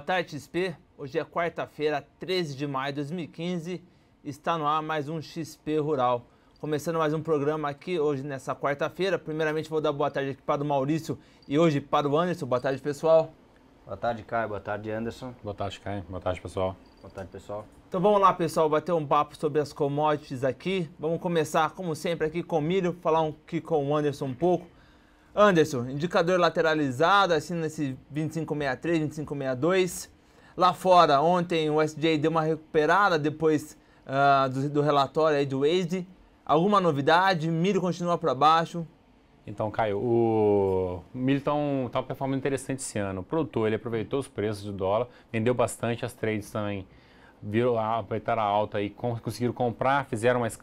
Boa tarde, XP. Hoje é quarta-feira, 13 de maio de 2015. Está no ar mais um XP Rural. Começando mais um programa aqui hoje nessa quarta-feira. Primeiramente vou dar boa tarde aqui para o Maurício e hoje para o Anderson. Boa tarde, pessoal. Boa tarde, Caio. Boa tarde, Anderson. Boa tarde, Caio. Boa tarde, pessoal. Boa tarde, pessoal. Então vamos lá, pessoal, bater um papo sobre as commodities aqui. Vamos começar, como sempre, aqui com o milho, falar um, aqui com o Anderson um pouco Anderson, indicador lateralizado, assim nesse 2563, 2562. Lá fora, ontem o SJ deu uma recuperada depois uh, do, do, relatório aí do Waze. Alguma novidade? Milho continua para baixo? Então, Caio, o milho está um, um performance interessante esse ano. O produtor ele aproveitou os preços do dólar, vendeu bastante as trades também viram, apertaram a alta e conseguiram comprar, fizeram mais,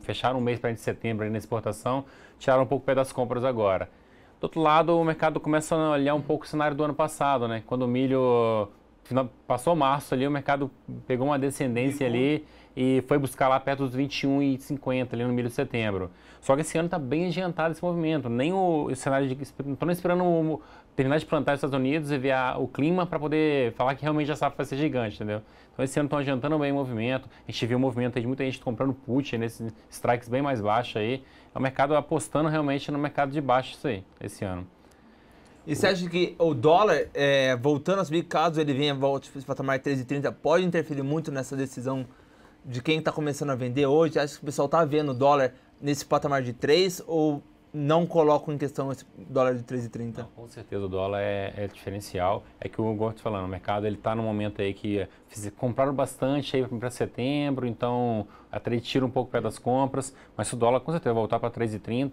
fecharam um mês para de setembro aí na exportação, tiraram um pouco o pé das compras agora. Do outro lado, o mercado começa a olhar um pouco o cenário do ano passado, né? Quando o milho passou março ali, o mercado pegou uma descendência ali e foi buscar lá perto dos 21,50 ali no milho de setembro. Só que esse ano está bem adiantado esse movimento. Nem o, o cenário de. Não estou esperando o, terminar de plantar nos Estados Unidos e ver a, o clima para poder falar que realmente a safra vai ser gigante, entendeu? Então esse ano estão adiantando bem o movimento, a gente viu o movimento de muita gente comprando put nesses né? strikes bem mais baixos aí, é o mercado apostando realmente no mercado de baixo isso aí, esse ano. E você acha que o dólar, é, voltando a subir, caso ele venha volte para tomar 13,30, pode interferir muito nessa decisão de quem está começando a vender hoje? Acho que o pessoal está vendo o dólar nesse patamar de 3 ou não colocam em questão esse dólar de 3,30? Com certeza o dólar é, é, diferencial. É que o Gordo tá falando, o mercado ele está num momento aí que eh, compraram bastante aí para setembro, então a trade tira um pouco o pé das compras, mas se o dólar com certeza voltar para 3,30,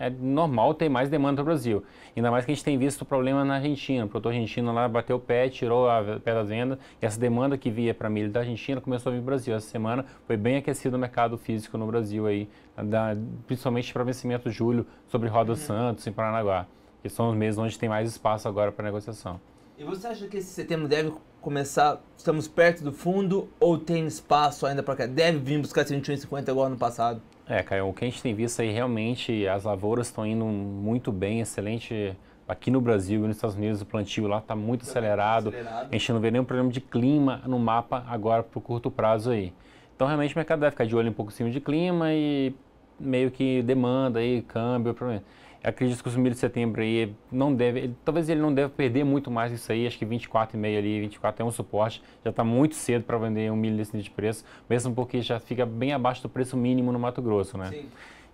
é normal ter mais demanda no Brasil. Ainda mais que a gente tem visto o problema na Argentina. O produtor argentino lá bateu o pé, tirou o pé da venda, e essa demanda que via para milho da Argentina começou a vir para o Brasil. Essa semana foi bem aquecido o mercado físico no Brasil, aí, da, principalmente para vencimento de julho, sobre Roda uhum. Santos, em Paranaguá, que são os meses onde tem mais espaço agora para negociação. E você acha que esse setembro deve começar, estamos perto do fundo ou tem espaço ainda para que deve vir buscar 151,50 agora no passado? É, Caio, o que a gente tem visto aí realmente, as lavouras estão indo muito bem, excelente aqui no Brasil e nos Estados Unidos o plantio lá está muito tá acelerado. acelerado. A gente não vê nenhum problema de clima no mapa agora para o curto prazo aí. Então realmente o mercado deve ficar de olho um pouco em cima de clima e meio que demanda aí, câmbio, problema acredito que o milho de setembro aí não deve, ele, talvez ele não deve perder muito mais isso aí, acho que 24,5 ali, 24 é um suporte, já está muito cedo para vender um milho nesse de preço, mesmo porque já fica bem abaixo do preço mínimo no Mato Grosso, né? Sim.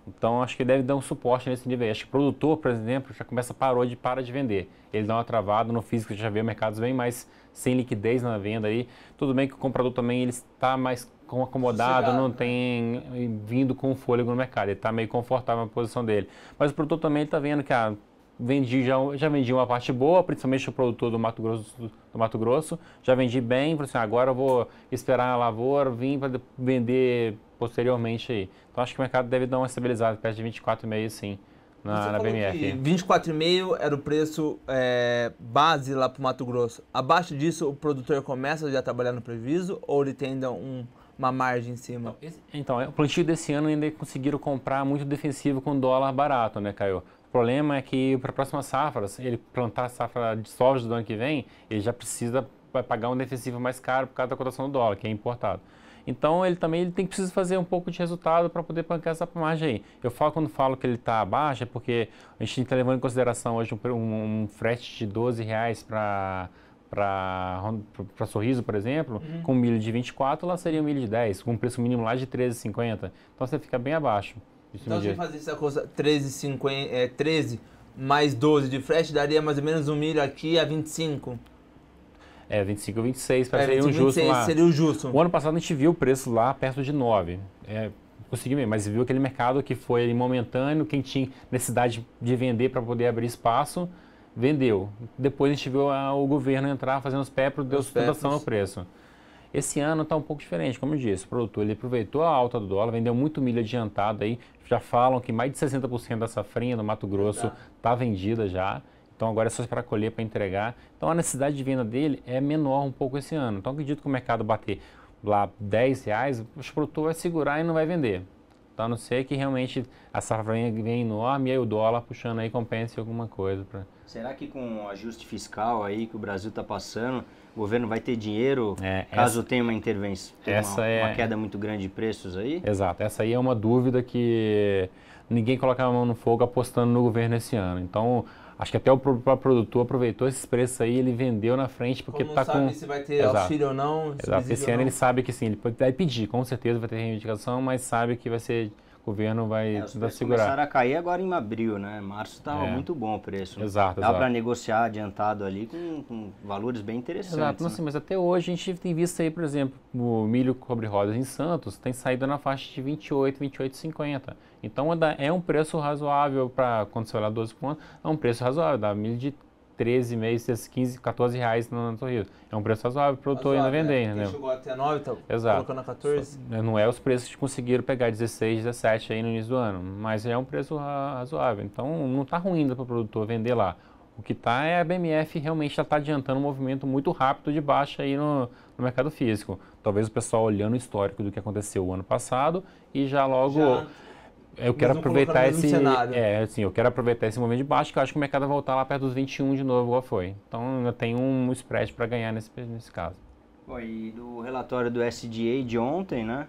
Então acho que deve dar um suporte nesse nível. Acho que o produtor, por exemplo, já começa parou de para de vender. Ele dá uma travada no físico, já vê mercados bem mais sem liquidez na venda aí. Tudo bem que o comprador também ele está mais acomodado, Sossegado. não né? tem vindo com fôlego no mercado. Ele está meio confortável na posição dele. Mas o produtor também está vendo que ah, vendi, já, já vendi uma parte boa, principalmente o produtor do Mato Grosso, do Mato Grosso já vendi bem, assim, ah, agora eu vou esperar a lavoura, vim para vender posteriormente aí. Então acho que o mercado deve dar uma estabilizada, perto de 24,5 sim, na, Você na BMF. 24,5 era o preço é, base lá para o Mato Grosso. Abaixo disso, o produtor começa já a trabalhar no prejuízo ou ele tem ainda um uma margem em cima. Então, então é, o plantio desse ano ainda conseguiram comprar muito defensivo com dólar barato, né, Caio? O problema é que para a próxima safra, se ele plantar a safra de soja do ano que vem, ele já precisa pagar um defensivo mais caro por causa da cotação do dólar, que é importado. Então ele também ele tem que precisa fazer um pouco de resultado para poder bancar essa margem aí. Eu falo quando falo que ele está abaixo é porque a gente está levando em consideração hoje um, um, um frete de 12 reais para para Sorriso, por exemplo, uhum. com milho de 24, lá seria um milho de 10, com um preço mínimo lá de 13,50. Então você fica bem abaixo. Então se eu fazer essa coisa 13, 50, é, 13 mais 12 de frete, daria mais ou menos um milho aqui a 25. É, 25 ou 26, para é, seria um justo 26 seria o justo. O ano passado a gente viu o preço lá perto de 9. É, conseguiu mesmo, mas viu aquele mercado que foi momentâneo, quem tinha necessidade de vender para poder abrir espaço, vendeu. Depois a gente viu a, o governo entrar fazendo os PEPROS, deu sustentação ao preço. Esse ano está um pouco diferente, como eu disse, o produtor ele aproveitou a alta do dólar, vendeu muito milho adiantado aí, já falam que mais de 60% da safrinha no Mato Grosso está vendida já, então agora é só para colher, para entregar. Então a necessidade de venda dele é menor um pouco esse ano, então acredito que o mercado bater lá 10 reais, o produtor vai segurar e não vai vender tá a não ser que realmente a safra venha enorme e aí o dólar puxando aí compense alguma coisa. Pra... Será que com o ajuste fiscal aí que o Brasil está passando, o governo vai ter dinheiro é, caso essa, tenha uma intervenção, essa uma, é, uma queda muito grande de preços aí? Exato, essa aí é uma dúvida que ninguém coloca a mão no fogo apostando no governo esse ano. Então, Acho que até o próprio produtor aproveitou esses preços aí, ele vendeu na frente porque como tá sabe com. sabe se vai ter Exato. auxílio ou não. Exato. Esse ano ele sabe que sim, ele pode até pedir, com certeza vai ter reivindicação, mas sabe que vai ser o governo vai é, tentar segurar. começaram a cair agora em abril, né? Março estava é. muito bom o preço. Exato, Dá para negociar adiantado ali com, com, valores bem interessantes. Exato, né? mas até hoje a gente tem visto aí, por exemplo, o milho cobre rodas em Santos tem saído na faixa de 28, 28,50. Então é, é um preço razoável para quando você olhar 12 pontos, é um preço razoável, dá milho de 13, meses, 15, 14 reais na Torre É um preço razoável para o produtor ainda vender, né? né? chegou até 9, tá Exato. colocando a 14. Né, não é os preços que conseguiram pegar 16, 17 aí no início do ano, mas é um preço razoável. Então não está ruim para o produtor vender lá. O que está é a BMF realmente já está adiantando um movimento muito rápido de baixa aí no, no, mercado físico. Talvez o pessoal olhando o histórico do que aconteceu o ano passado e já logo... Já é, eu quero aproveitar esse cenário. é assim eu quero aproveitar esse momento de baixo que eu acho que o mercado vai voltar lá perto dos 21 de novo igual foi então eu tenho um spread para ganhar nesse nesse caso Bom, e do relatório do SDA de ontem né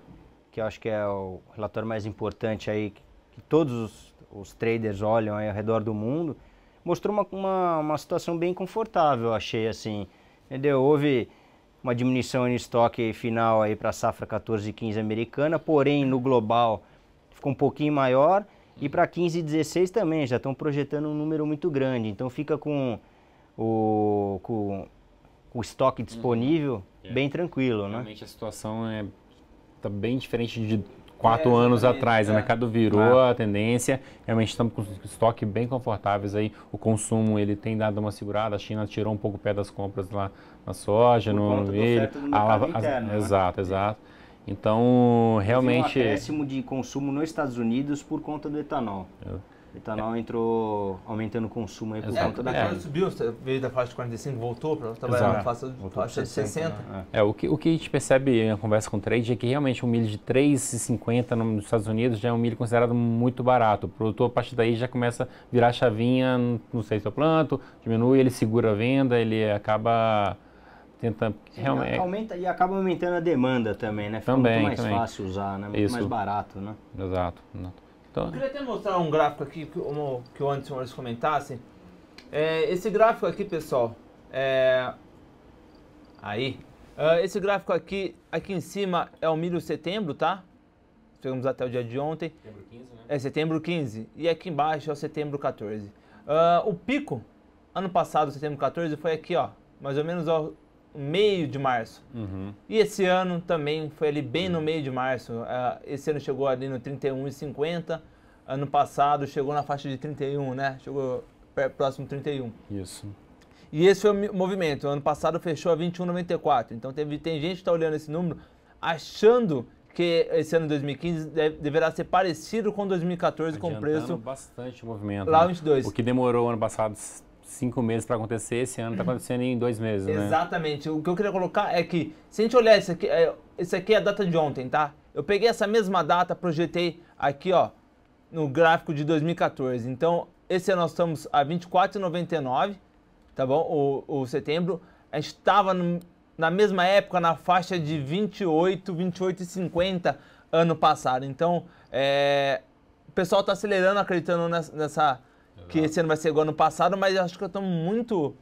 que eu acho que é o relatório mais importante aí que todos os, os traders olham ao redor do mundo mostrou uma, uma, uma situação bem confortável achei assim entendeu houve uma diminuição em estoque final aí para a safra 14 e 15 americana porém no global ficou um pouquinho maior. E para 15 uhum. e 16 também, já estão projetando um número muito grande. Então fica com o, com, com o estoque uhum. disponível uhum. bem tranquilo, né? Realmente né? a situação é, tá bem diferente de quatro é, anos atrás. É. O mercado virou a tendência. Realmente estamos com estoque bem confortáveis aí. O consumo ele tem dado uma segurada. A China tirou um pouco o pé das compras lá na soja, Por no milho. A, a, a, né? Exato, exato. Então, realmente. um acréscimo de consumo nos Estados Unidos por conta do etanol. O etanol é. entrou aumentando o consumo aí por conta da é. Subiu, veio da faixa de 45, voltou para trabalhar na faixa, de 60. Né? É. é, o, que, o que a gente percebe na conversa com o trade é que realmente um milho de 3,50 nos Estados Unidos já é um milho considerado muito barato. O produtor, a partir daí, já começa a virar chavinha, não sei se eu é planto, diminui, ele segura a venda, ele acaba Sim, realmente é aumenta e acaba aumentando a demanda também, né? Fica também, muito mais também. fácil usar, né? Muito Isso. mais barato, né? Exato. Então, eu queria até mostrar um gráfico aqui que, que o Anderson eles comentasse. É, esse gráfico aqui, pessoal, é... aí. Uh, esse gráfico aqui, aqui em cima é o milho setembro, tá? chegamos até o dia de ontem. Setembro 15, né? É setembro 15. E aqui embaixo é o setembro 14. Uh, é, o pico, ano passado, setembro 14, foi aqui, ó. Mais ou menos ao, meio de março. Uhum. E esse ano também foi ali bem no uhum. meio de março. Uh, esse ano chegou ali no 31,50. Ano passado chegou na faixa de 31, né? Chegou próximo 31. Isso. E esse foi o movimento. Ano passado fechou a 21,94. Então teve, tem gente que está olhando esse número achando que esse ano 2015 deve, deverá ser parecido com 2014 com preço. bastante movimento. Lá né? 22. O que demorou ano passado cinco meses para acontecer, esse ano está acontecendo em dois meses, né? Exatamente. O que eu queria colocar é que, se a gente olhar isso aqui, é, isso aqui é a data de ontem, tá? Eu peguei essa mesma data, projetei aqui, ó, no gráfico de 2014. Então, esse ano nós estamos a 24,99, tá bom? O, o setembro. A gente estava na mesma época na faixa de 28, 28,50 ano passado. Então, é, o pessoal está acelerando, acreditando nessa, nessa Exato. que esse ano vai ser igual ano passado, mas acho que estou muito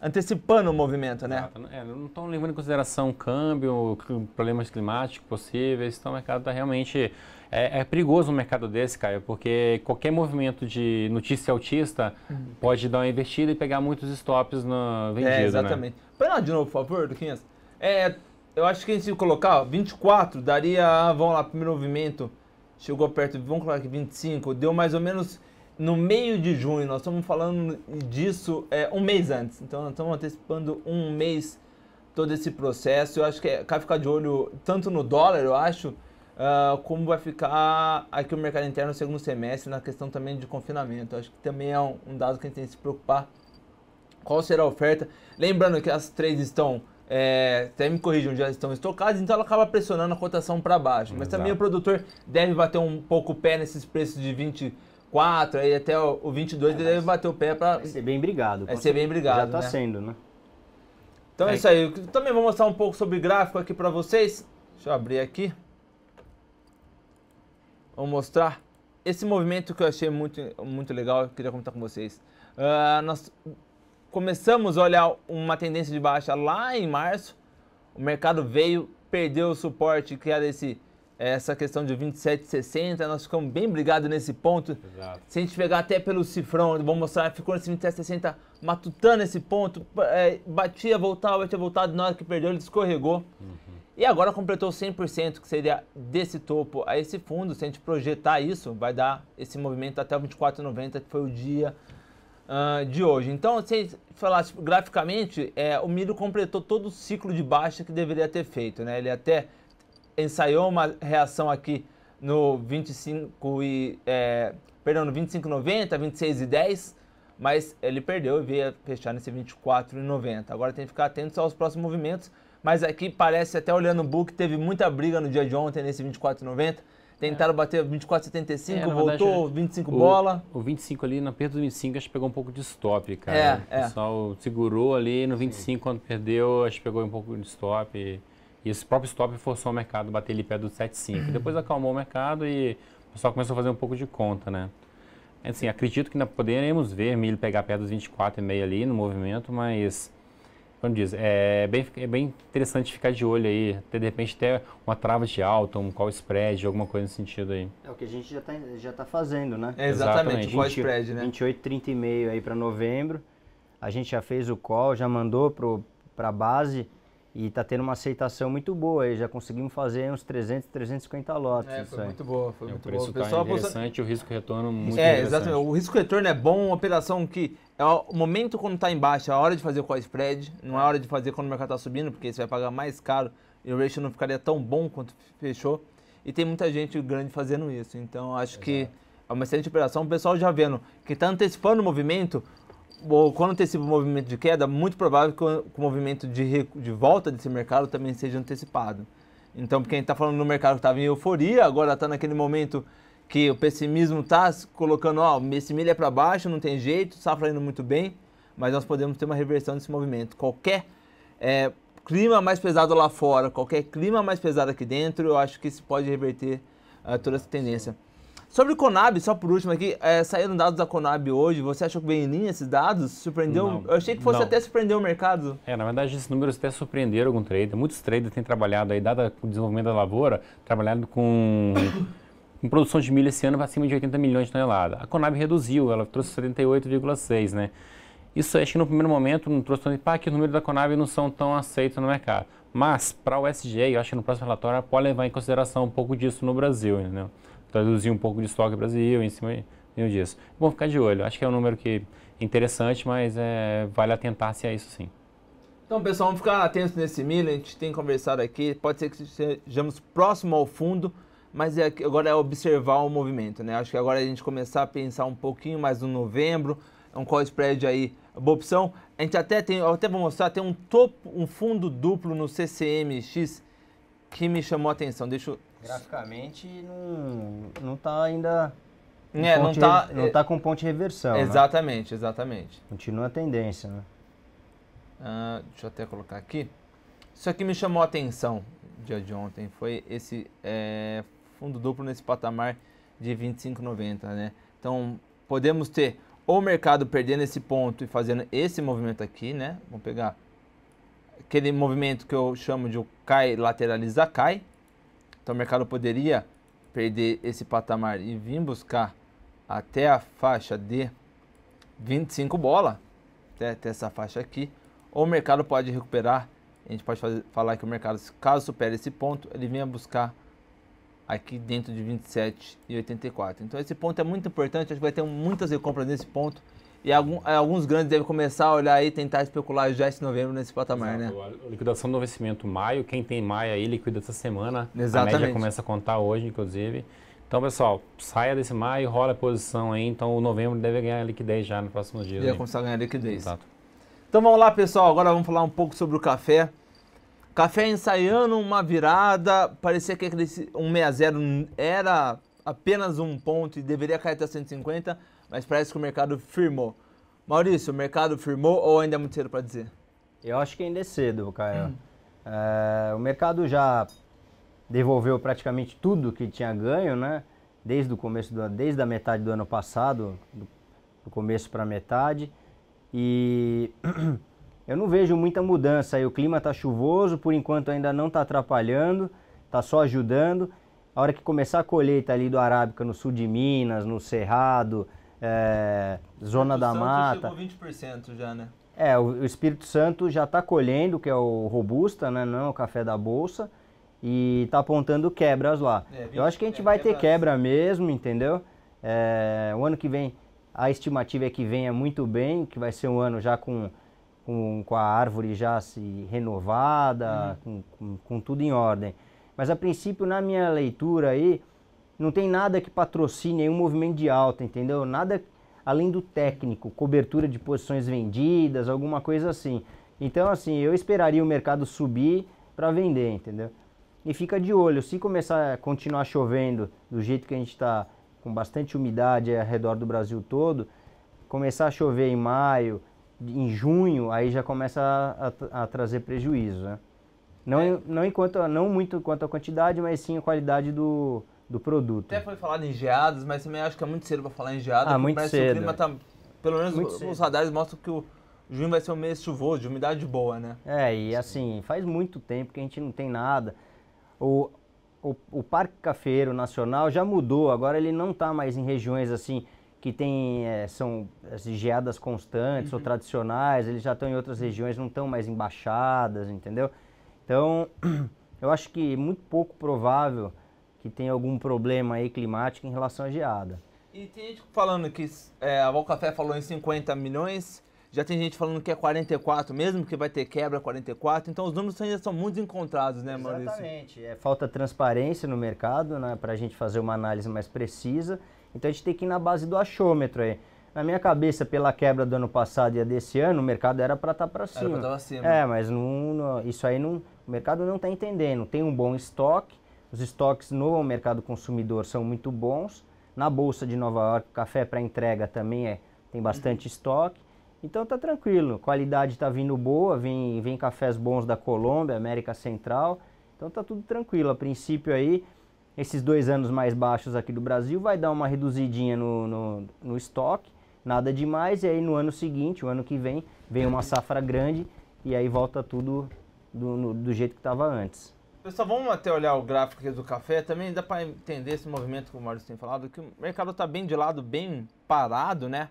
antecipando o movimento, né? Exato. Né? É, não estão levando em consideração câmbio, problemas climáticos possíveis, então o mercado está realmente... É, é, perigoso um mercado desse, Caio, porque qualquer movimento de notícia autista uhum. pode dar uma investida e pegar muitos stops na vendida, É, né? exatamente. Né? Põe lá de novo, por favor, do É, eu acho que gente colocar ó, 24, daria, vamos lá, primeiro movimento, chegou perto, vamos colocar aqui 25, deu mais ou menos no meio de junho. Nós estamos falando disso é, um mês antes. Então, nós estamos antecipando um mês todo esse processo. Eu acho que é, cabe ficar de olho tanto no dólar, eu acho, uh, como vai ficar aqui o mercado interno no segundo semestre, na questão também de confinamento. Eu acho que também é um, um, dado que a gente tem que se preocupar. Qual será a oferta? Lembrando que as três estão. É, até me corrijam, já estão estocadas, então ela acaba pressionando a cotação para baixo. Mas Exato. também o produtor deve bater um pouco o pé nesses preços de 20 4, aí até o, o 22 é, ele deve bater o pé para é ser bem brigado. É ser bem brigado. Já está né? sendo, né? Então é, é. isso aí. Eu também vou mostrar um pouco sobre gráfico aqui para vocês. Deixa eu abrir aqui. Vou mostrar esse movimento que eu achei muito, muito legal, queria comentar com vocês. Uh, nós começamos a olhar uma tendência de baixa lá em março, o mercado veio, perdeu o suporte que era esse essa questão de 27,60, nós ficamos bem brigados nesse ponto. Exato. Se a gente pegar até pelo cifrão, né, vou mostrar, ficou assim, nesse 27,60 matutando esse ponto, é, batia, voltava, batia, voltava, na hora que perdeu ele escorregou. Uhum. E agora completou 100%, que seria desse topo a esse fundo. Se a gente projetar isso, vai dar esse movimento até 24,90, que foi o dia uh, de hoje. Então, se falar tipo, graficamente, é, o milho completou todo o ciclo de baixa que deveria ter feito. Né? Ele até ensaiou uma reação aqui no 25 e é, perdão, no e 10 mas ele perdeu e veio fechar nesse 24,90. Agora tem que ficar atento aos próximos movimentos, mas aqui parece até olhando o book, teve muita briga no dia de ontem nesse 24,90. Tentaram é. bater 24,75, é, voltou verdade, 25 o, bola. O 25 ali, na perda do 25, acho que pegou um pouco de stop, cara. É, o pessoal segurou ali no 25, Sim. quando perdeu, acho que pegou um pouco de stop. E... E esse próprio stop forçou o mercado a bater ele perto do 7,5. Uhum. Depois acalmou o mercado e o pessoal começou a fazer um pouco de conta, né? Assim, acredito que ainda poderemos ver milho pegar perto dos 24,5 ali no movimento, mas, como diz, é bem, é bem interessante ficar de olho aí. ter de repente ter uma trava de alta, um call spread, alguma coisa nesse sentido aí. É o que a gente já está já tá fazendo, né? É exatamente, o call spread, né? 28, aí para novembro. A gente já fez o call, já mandou para a base e tá tendo uma aceitação muito boa aí, já conseguimos fazer uns 300, 350 lotes. É, foi muito boa, foi é, muito O preço está interessante, o risco retorno muito É, exatamente. O risco retorno é bom, uma operação que é o momento quando está em baixa, é a hora de fazer o call spread, não é a hora de fazer quando o mercado está subindo, porque você vai pagar mais caro e o ratio não ficaria tão bom quanto fechou. E tem muita gente grande fazendo isso, então acho Exato. que é uma excelente operação. O pessoal já vendo que está antecipando o movimento, quando antecipa o movimento de queda, muito provável que o, movimento de, de volta desse mercado também seja antecipado. Então, porque a gente está falando no mercado que estava em euforia, agora está naquele momento que o pessimismo está colocando, ó, esse milho é para baixo, não tem jeito, safra tá indo muito bem, mas nós podemos ter uma reversão desse movimento. Qualquer é, clima mais pesado lá fora, qualquer clima mais pesado aqui dentro, eu acho que isso pode reverter uh, toda essa tendência. Sobre o Conab, só por último aqui, é, saíram dados da Conab hoje, você achou que vem em linha esses dados? Surpreendeu? Não, eu achei que fosse não. até surpreender o mercado. É, na verdade esses números até surpreenderam algum trader. Muitos traders têm trabalhado aí, dado o desenvolvimento da lavoura, trabalhado com, com produção de milho esse ano para cima de 80 milhões de toneladas. A Conab reduziu, ela trouxe 78,6, né? Isso acho que no primeiro momento não trouxe tanto impacto, os números da Conab não são tão aceitos no mercado. Mas, para o SG, eu acho que no próximo relatório ela pode levar em consideração um pouco disso no Brasil, entendeu? traduzir um pouco de estoque Brasil em cima disso. É bom ficar de olho. Acho que é um número que é interessante, mas é, vale atentar-se é isso sim. Então, pessoal, vamos ficar atentos nesse milho. A gente tem conversado aqui. Pode ser que estejamos próximo ao fundo, mas é, agora é observar o movimento, né? Acho que agora é a gente começar a pensar um pouquinho mais no novembro. É um call spread aí, boa opção. A gente até tem, eu até vou mostrar, tem um topo, um fundo duplo no CCMX que me chamou a atenção. Deixa eu Graficamente não, não tá ainda. É, não tá, não é, tá com ponte reversão. Né? Exatamente, né? exatamente. Continua a tendência, né? Ah, deixa eu até colocar aqui. Isso aqui me chamou a atenção dia de ontem. Foi esse é, fundo duplo nesse patamar de 25,90, né? Então podemos ter o mercado perdendo esse ponto e fazendo esse movimento aqui, né? Vamos pegar aquele movimento que eu chamo de cai lateraliza cai, então o mercado poderia perder esse patamar e vir buscar até a faixa de 25 bola, até, até essa faixa aqui, ou o mercado pode recuperar, a gente pode fazer, falar que o mercado, caso supere esse ponto, ele venha buscar aqui dentro de 27 e 84. Então esse ponto é muito importante, acho que vai ter muitas recompras nesse ponto. E algum, alguns grandes devem começar a olhar e tentar especular já esse novembro nesse patamar, Exato. né? A liquidação do vencimento maio, quem tem maio aí liquida essa semana. Exatamente. A média começa a contar hoje, inclusive. Então, pessoal, saia desse maio, rola a posição aí. Então, o novembro deve ganhar liquidez já nos próximos dias. Deve começar a ganhar liquidez. Exato. Então, vamos lá, pessoal. Agora vamos falar um pouco sobre o café. Café ensaiando uma virada. Parecia que aquele 160 era apenas um ponto e deveria cair até 150 mas parece que o mercado firmou. Maurício, o mercado firmou ou ainda é muito cedo para dizer? Eu acho que ainda é cedo, Caio. Hum. É, o mercado já devolveu praticamente tudo que tinha ganho, né? Desde o começo, do, desde a metade do ano passado, do, começo para metade. E eu não vejo muita mudança aí. O clima está chuvoso, por enquanto ainda não está atrapalhando, está só ajudando. A hora que começar a colheita ali do Arábica no sul de Minas, no Cerrado, é, Zona da Mata. Chegou 20% já, né? É, o, Espírito Santo já está colhendo, que é o Robusta, né? Não é o café da bolsa. E está apontando quebras lá. É, 20, Eu acho que a gente é, vai quebras. ter quebra mesmo, entendeu? É, o ano que vem, a estimativa é que venha muito bem, que vai ser um ano já com, com, com a árvore já se renovada, uhum. com, com, com tudo em ordem. Mas a princípio, na minha leitura aí, não tem nada que patrocine nenhum movimento de alta, entendeu? Nada além do técnico, cobertura de posições vendidas, alguma coisa assim. Então, assim, eu esperaria o mercado subir para vender, entendeu? E fica de olho, se começar a continuar chovendo do jeito que a gente está, com bastante umidade ao redor do Brasil todo, começar a chover em maio, em junho, aí já começa a, a, a trazer prejuízo, né? Não, é. não, enquanto, não muito quanto à quantidade, mas sim a qualidade do, do produto. Até foi falado em geadas, mas também acho que é muito cedo para falar em geada. Ah, muito cedo. O clima tá, pelo menos muito os cedo. radares mostram que o junho vai ser um mês chuvoso, de umidade boa, né? É, e assim, faz muito tempo que a gente não tem nada. O, o, o Parque Cafeiro Nacional já mudou, agora ele não está mais em regiões assim que tem, é, são as geadas constantes uhum. ou tradicionais, eles já estão em outras regiões, não estão mais embaixadas, entendeu? Então, eu acho que é muito pouco provável que tem algum problema aí climático em relação à geada. E tem gente falando que é, a Val Café falou em 50 milhões, já tem gente falando que é 44 mesmo, que vai ter quebra 44, então os números ainda são muito encontrados, né, Maurício? Exatamente, é, falta transparência no mercado, né, para a gente fazer uma análise mais precisa, então a gente tem que ir na base do achômetro aí. Na minha cabeça, pela quebra do ano passado e a desse ano, o mercado era para tá estar para cima. Era tá para estar acima. cima. É, mas não, não, isso aí não, o mercado não está entendendo. Tem um bom estoque, os estoques no mercado consumidor são muito bons. Na bolsa de Nova York, café para entrega também é, tem bastante uhum. estoque. Então tá tranquilo, qualidade está vindo boa, vem, vem cafés bons da Colômbia, América Central. Então tá tudo tranquilo. A princípio aí, esses dois anos mais baixos aqui do Brasil vai dar uma reduzidinha no, no, no estoque, nada demais. E aí no ano seguinte, o ano que vem, vem uma safra grande e aí volta tudo do, no, do jeito que estava antes. Pessoal, vamos até olhar o gráfico aqui do café. Também dá para entender esse movimento que o Maurício tem falado, que o mercado está bem de lado, bem parado, né?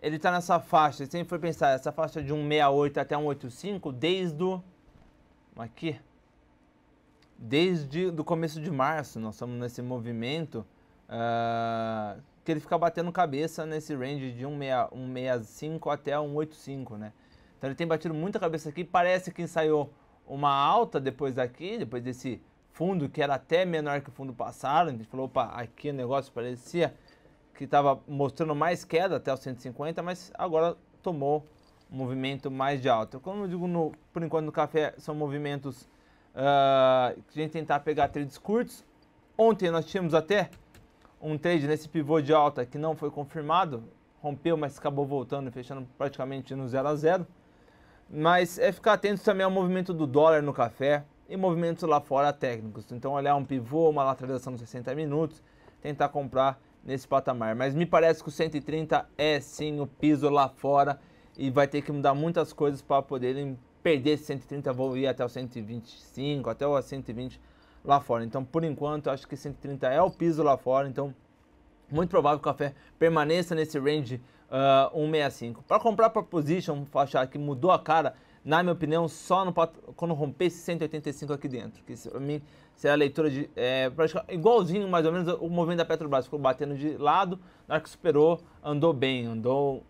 Ele está nessa faixa, se a foi pensar, essa faixa de 1,68 até 1,85, desde o... aqui, desde o começo de março, nós estamos nesse movimento uh, que ele fica batendo cabeça nesse range de 165 até 185, né? Então ele tem batido muita cabeça aqui, parece que ensaiou uma alta depois daqui, depois desse fundo que era até menor que o fundo passado. A gente falou, opa, aqui o negócio parecia que estava mostrando mais queda até os 150, mas agora tomou um movimento mais de alta. Como eu digo, no, por enquanto no café são movimentos uh, que a gente tentar pegar trades curtos. Ontem nós tínhamos até um trade nesse pivô de alta que não foi confirmado, rompeu, mas acabou voltando e fechando praticamente no 0 a 0. Mas é ficar atento também ao movimento do dólar no café e movimentos lá fora técnicos. Então olhar um pivô, uma lateralização de 60 minutos, tentar comprar nesse patamar. Mas me parece que o 130 é sim o piso lá fora e vai ter que mudar muitas coisas para poderem perder esse 130, vou ir até o 125, até o 120 lá fora. Então, por enquanto, acho que 130 é o piso lá fora, então muito provável que o café permaneça nesse range uh, 165. Para comprar para position, achar que mudou a cara, na minha opinião, só no, quando romper esse 185 aqui dentro. Que para mim será a leitura de. É, igualzinho, mais ou menos, o movimento da Petrobras. Ficou batendo de lado, na hora que superou, andou bem. Andou.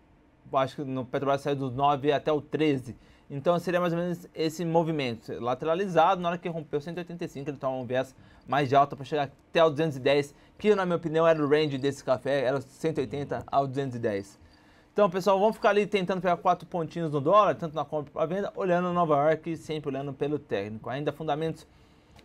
Acho que no Petrobras saiu dos 9 até o 13. Então seria mais ou menos esse movimento lateralizado. Na hora que rompeu 185, ele toma um viés mais de alta para chegar até o 210, que na minha opinião era o range desse café, era 180 ao 210. Então, pessoal, vamos ficar ali tentando pegar quatro pontinhos no dólar, tanto na compra para venda, olhando Nova York, sempre olhando pelo técnico. Ainda fundamentos,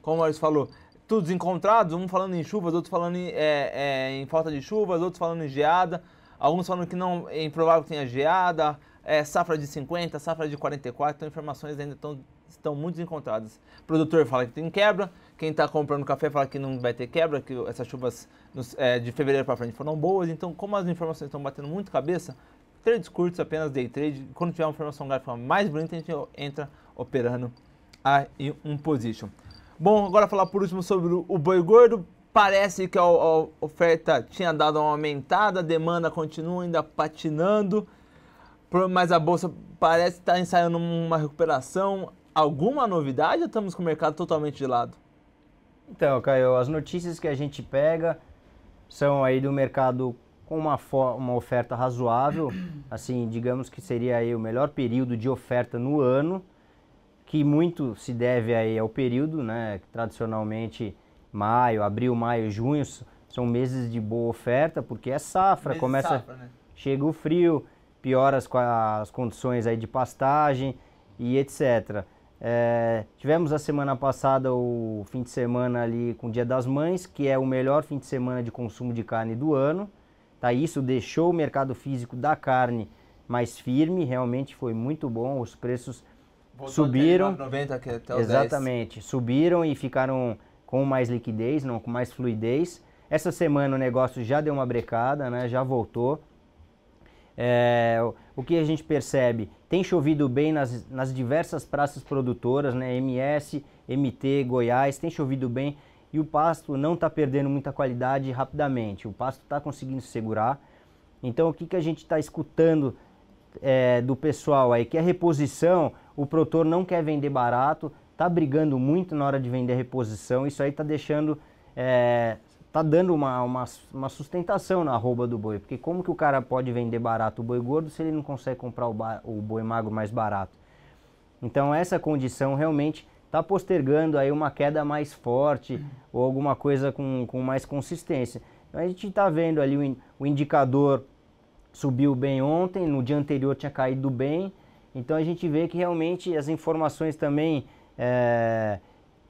como o Maurício falou, todos encontrados, um falando em chuvas, outros falando em, é, é, em, falta de chuvas, outros falando em geada, alguns falando que não é improvável que tenha geada, é, safra de 50, safra de 44, então informações ainda estão, estão muito encontradas. O produtor fala que tem quebra, quem está comprando café fala que não vai ter quebra, que essas chuvas nos, é, de fevereiro para frente foram boas, então como as informações estão batendo muito cabeça, trades curtos, apenas day trade. Quando tiver uma formação gráfica mais bonita, a gente entra operando aí um position. Bom, agora falar por último sobre o boi gordo. Parece que a, oferta tinha dado uma aumentada, a demanda continua ainda patinando, mas a bolsa parece estar tá ensaiando uma recuperação. Alguma novidade ou estamos com o mercado totalmente de lado? Então, Caio, as notícias que a gente pega são aí do mercado com uma, uma oferta razoável, assim, digamos que seria aí o melhor período de oferta no ano, que muito se deve aí ao período, né? Tradicionalmente, maio, abril, maio, junho são meses de boa oferta, porque é safra, Mês começa, safra, né? chega o frio, piora as, as condições aí de pastagem e etc. É, tivemos a semana passada o fim de semana ali com o Dia das Mães, que é o melhor fim de semana de consumo de carne do ano. Tá? Isso deixou o mercado físico da carne mais firme, realmente foi muito bom, os preços Voltou subiram. 90, que até exatamente, 10. subiram e ficaram com mais liquidez, não com mais fluidez. Essa semana o negócio já deu uma brecada, né? já voltou. É, o que a gente percebe? Tem chovido bem nas, nas diversas praças produtoras, né? MS, MT, Goiás, tem chovido bem e o pasto não está perdendo muita qualidade rapidamente. O pasto está conseguindo se segurar. Então, o que, que a gente está escutando é, do pessoal aí? Que a é reposição, o produtor não quer vender barato, está brigando muito na hora de vender a reposição. Isso aí está deixando. É, tá dando uma, uma, uma, sustentação na arroba do boi, porque como que o cara pode vender barato o boi gordo se ele não consegue comprar o, o boi magro mais barato? Então essa condição realmente está postergando aí uma queda mais forte ou alguma coisa com, com mais consistência. Então, a gente está vendo ali o, in, o indicador subiu bem ontem, no dia anterior tinha caído bem, então a gente vê que realmente as informações também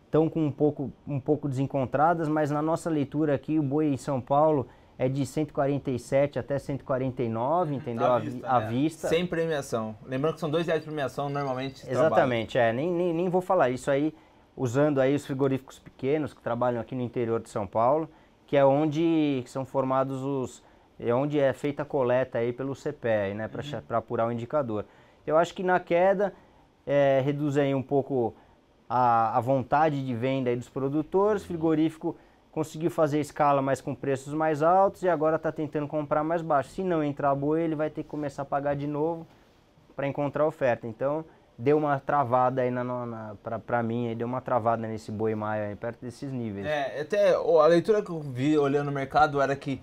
estão eh, é, com um pouco, um pouco desencontradas, mas na nossa leitura aqui, o boi em São Paulo é de 147 até 149, entendeu? À vista. À é. Sem premiação. Lembrando que são dois reais de premiação normalmente. Exatamente, é. Nem, nem, nem vou falar isso aí, usando aí os frigoríficos pequenos que trabalham aqui no interior de São Paulo, que é onde são formados os. É onde é feita a coleta aí pelo CPE, né? Para uhum. apurar o indicador. Eu acho que na queda é, reduz aí um pouco a, a vontade de venda aí dos produtores, uhum. frigorífico conseguiu fazer escala, mas com preços mais altos e agora está tentando comprar mais baixo. Se não entrar boa, ele vai ter que começar a pagar de novo para encontrar oferta. Então deu uma travada aí na, na para mim, aí deu uma travada nesse boi maio aí, perto desses níveis. É, até a leitura que eu vi olhando o mercado era que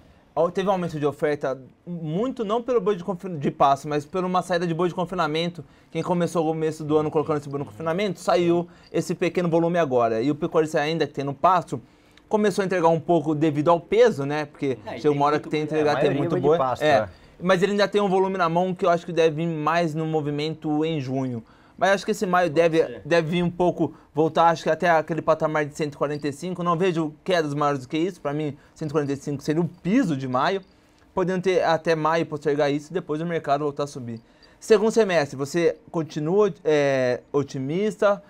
teve um aumento de oferta muito não pelo boi de, de passo, mas por uma saída de boi de confinamento. Quem começou o começo do ano colocando esse boi no confinamento, saiu esse pequeno volume agora. E o pecuarista ainda que tem no pasto, Começou a entregar um pouco devido ao peso, né? Porque é, chega uma hora que tem que entregar, é, tem é muito boa. é. Né? Mas ele ainda tem um volume na mão que eu acho que deve vir mais no movimento em junho. Mas acho que esse maio deve, deve vir um pouco, voltar acho que até aquele patamar de 145. Não vejo quedas maiores do que isso. Para mim, 145 seria o piso de maio. Podendo ter até maio postergar isso e depois o mercado voltar a subir. Segundo semestre, você continua é, otimista?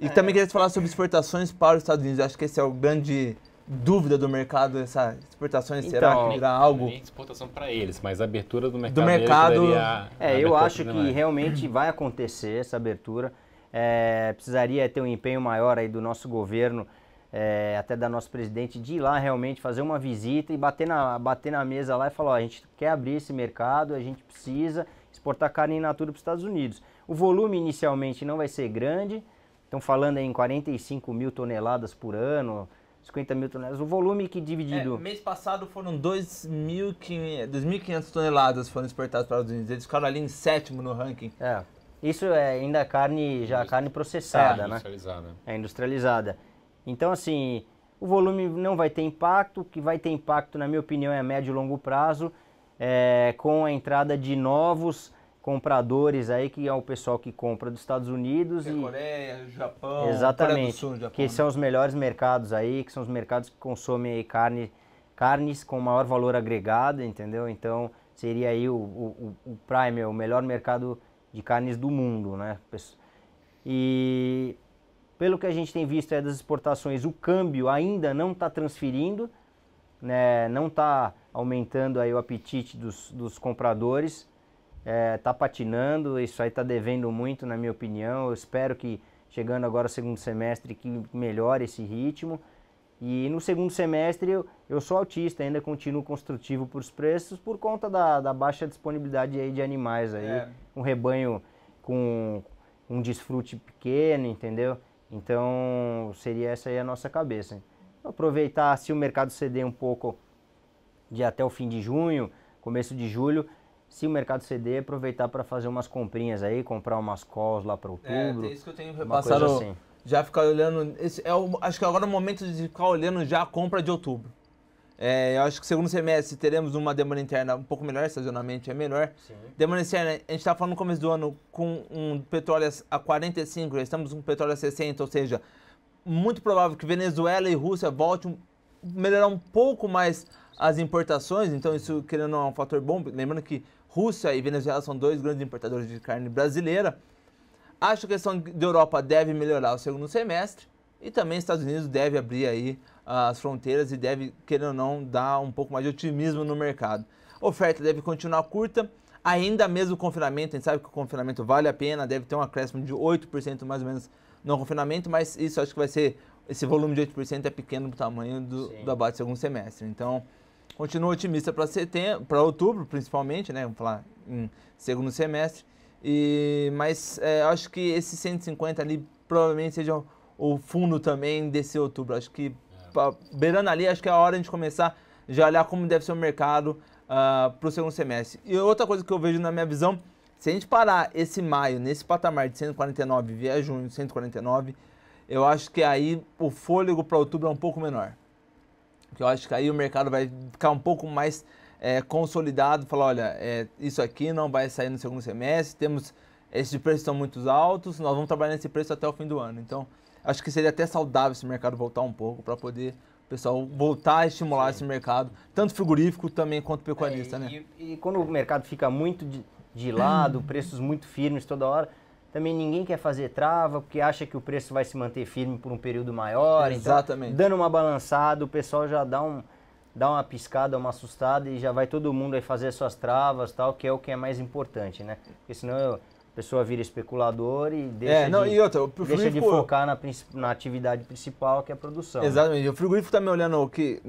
E é. também queria falar sobre exportações para os Estados Unidos. Eu acho que esse é o grande dúvida do mercado, essa exportações, então, será que dá algo? Nem exportação para eles, mas a abertura do mercado. Do mercado. é, eu acho que realmente vai acontecer essa abertura. É, precisaria ter um empenho maior aí do nosso governo, é, até da nossa presidente, de ir lá realmente fazer uma visita e bater na, bater na mesa lá e falar: ó, a gente quer abrir esse mercado, a gente precisa exportar carne in natura para os Estados Unidos. O volume inicialmente não vai ser grande Estão falando em 45 mil toneladas por ano, 50 mil toneladas. O volume que dividido. É, mês passado foram 2.500 toneladas foram exportadas para os Estados Unidos. Eles ficaram ali em sétimo no ranking. É. Isso é ainda carne, já carne processada, é, né? Industrializada. É industrializada. Então, assim, o volume não vai ter impacto. O que vai ter impacto, na minha opinião, é a médio e longo prazo, é, com a entrada de novos compradores aí, que é o pessoal que compra dos Estados Unidos que é e. Coreia, Japão, Exatamente. Sul, Japão, que são os melhores mercados aí, que são os mercados que consomem carne, carnes com maior valor agregado, entendeu? Então seria aí o, o, o Prime, o melhor mercado de carnes do mundo, né? E pelo que a gente tem visto é das exportações, o câmbio ainda não está transferindo, né? não está aumentando aí o apetite dos, dos compradores está é, patinando, isso aí está devendo muito, na minha opinião. Eu espero que, chegando agora ao segundo semestre, que melhore esse ritmo. E no segundo semestre eu, eu sou autista, ainda continuo construtivo para os preços por conta da, da baixa disponibilidade aí de animais aí, é. um rebanho com um desfrute pequeno, entendeu? Então seria essa aí a nossa cabeça. Aproveitar se o mercado ceder um pouco de até o fim de junho, começo de julho, se o mercado CD aproveitar para fazer umas comprinhas aí, comprar umas calls lá para é, outubro. É, é isso que eu tenho repassado. Assim. Já ficar olhando. Esse é o, acho que agora é o momento de ficar olhando já a compra de outubro. É, eu acho que segundo semestre teremos uma demanda interna um pouco melhor, estacionamento é melhor. Sim. Demanda interna, a gente estava tá falando no começo do ano com um petróleo a 45, já estamos com petróleo a 60, ou seja, muito provável que Venezuela e Rússia voltem melhorar um pouco mais as importações, então isso querendo é um fator bom. Lembrando que Rússia e Venezuela são dois grandes importadores de carne brasileira. Acho que a questão da Europa deve melhorar o segundo semestre e também os Estados Unidos deve abrir aí ah, as fronteiras e deve, querendo ou não, dar um pouco mais de otimismo no mercado. oferta deve continuar curta, ainda mesmo o confinamento, a gente sabe que o confinamento vale a pena, deve ter um acréscimo de 8% mais ou menos no confinamento, mas isso acho que vai ser, esse volume de 8% é pequeno do tamanho do, do abate do segundo semestre. Então, continua otimista para setembro, para outubro principalmente, né? Vamos falar em segundo semestre. E mas é, acho que esse 150 ali provavelmente seja o fundo também desse outubro. Acho que é. pra, beirando ali, acho que é a hora de começar já olhar como deve ser o mercado uh, ah, para o segundo semestre. E outra coisa que eu vejo na minha visão, se a gente parar esse maio nesse patamar de 149 vier junho 149, eu acho que aí o fôlego para outubro é um pouco menor que eu acho que aí o mercado vai ficar um pouco mais é, consolidado, falar, olha, é, isso aqui não vai sair no segundo semestre, temos esses preços são muito altos, nós vamos trabalhar nesse preço até o fim do ano. Então, acho que seria até saudável esse mercado voltar um pouco para poder o pessoal voltar a estimular Sim. esse mercado, tanto frigorífico também quanto pecuarista, é, e, né? E, e, quando o mercado fica muito de, de lado, preços muito firmes toda hora, também ninguém quer fazer trava, porque acha que o preço vai se manter firme por um período maior. Então, Exatamente. Então, dando uma balançada, o pessoal já dá, um, dá uma piscada, uma assustada e já vai todo mundo aí fazer suas travas, tal, que é o que é mais importante, né? Porque senão eu, pessoa vira especulador e deixa, é, não, de, e outra, deixa de focar na, na, atividade principal, que é a produção. Né? Exatamente. Né? O frigorífico também tá olhando que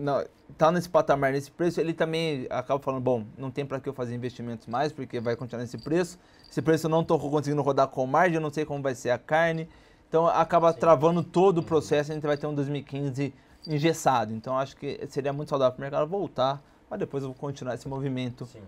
tá nesse patamar, nesse preço, ele também acaba falando, bom, não tem para que eu fazer investimentos mais, porque vai continuar nesse preço. Esse preço eu não estou conseguindo rodar com margem, eu não sei como vai ser a carne. Então acaba Sim. travando todo o uhum. processo, a gente vai ter um 2015 engessado. Então acho que seria muito saudável para o mercado voltar, mas depois eu vou continuar esse movimento. Sim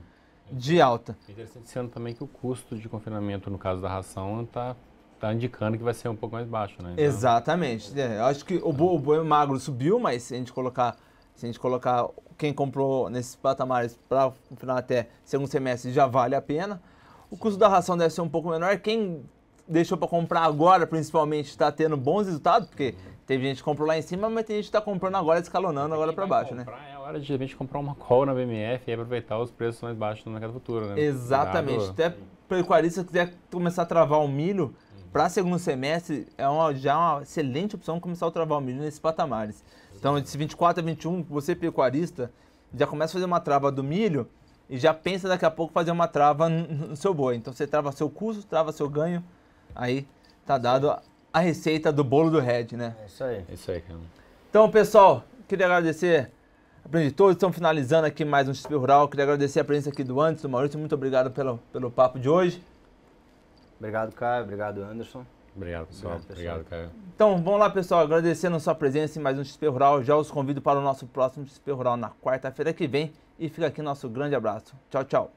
de alta. Interessante sendo também que o custo de confinamento, no caso da ração, está tá indicando que vai ser um pouco mais baixo, né? Então... Exatamente. É, acho que o, bo, boi magro subiu, mas se a gente colocar, se a gente colocar quem comprou nesses patamares para o final até segundo semestre já vale a pena. O custo da ração deve ser um pouco menor. Quem deixou para comprar agora, principalmente, está tendo bons resultados, porque uhum Teve gente que comprou lá em cima, mas tem gente que está comprando agora, escalonando agora para baixo, né? comprar, né? É hora de, a gente comprar uma call na BMF e aproveitar os preços mais baixos no mercado futuro, né? Exatamente. Até pecuarista quiser começar a travar o milho, uhum. para segundo semestre é uma, já é uma excelente opção começar a travar o milho nesses patamares. Então, de 24 a 21, você pecuarista, já começa a fazer uma trava do milho e já pensa daqui a pouco fazer uma trava no seu boi. Então, você trava seu custo, trava seu ganho, aí tá dado a receita do bolo do Red, né? É isso aí. É isso aí, cara. Então, pessoal, queria agradecer a presença de todos. Estamos finalizando aqui mais um XP Rural. Queria agradecer a presença aqui do Anderson, do Maurício. Muito obrigado pelo, pelo papo de hoje. Obrigado, Caio. Obrigado, Anderson. Obrigado, pessoal. Obrigado, pessoal. Obrigado, Caio. Então, vamos lá, pessoal. Agradecendo a sua presença em mais um XP Rural. Já os convido para o nosso próximo XP Rural na quarta-feira que vem. E fica aqui nosso grande abraço. Tchau, tchau.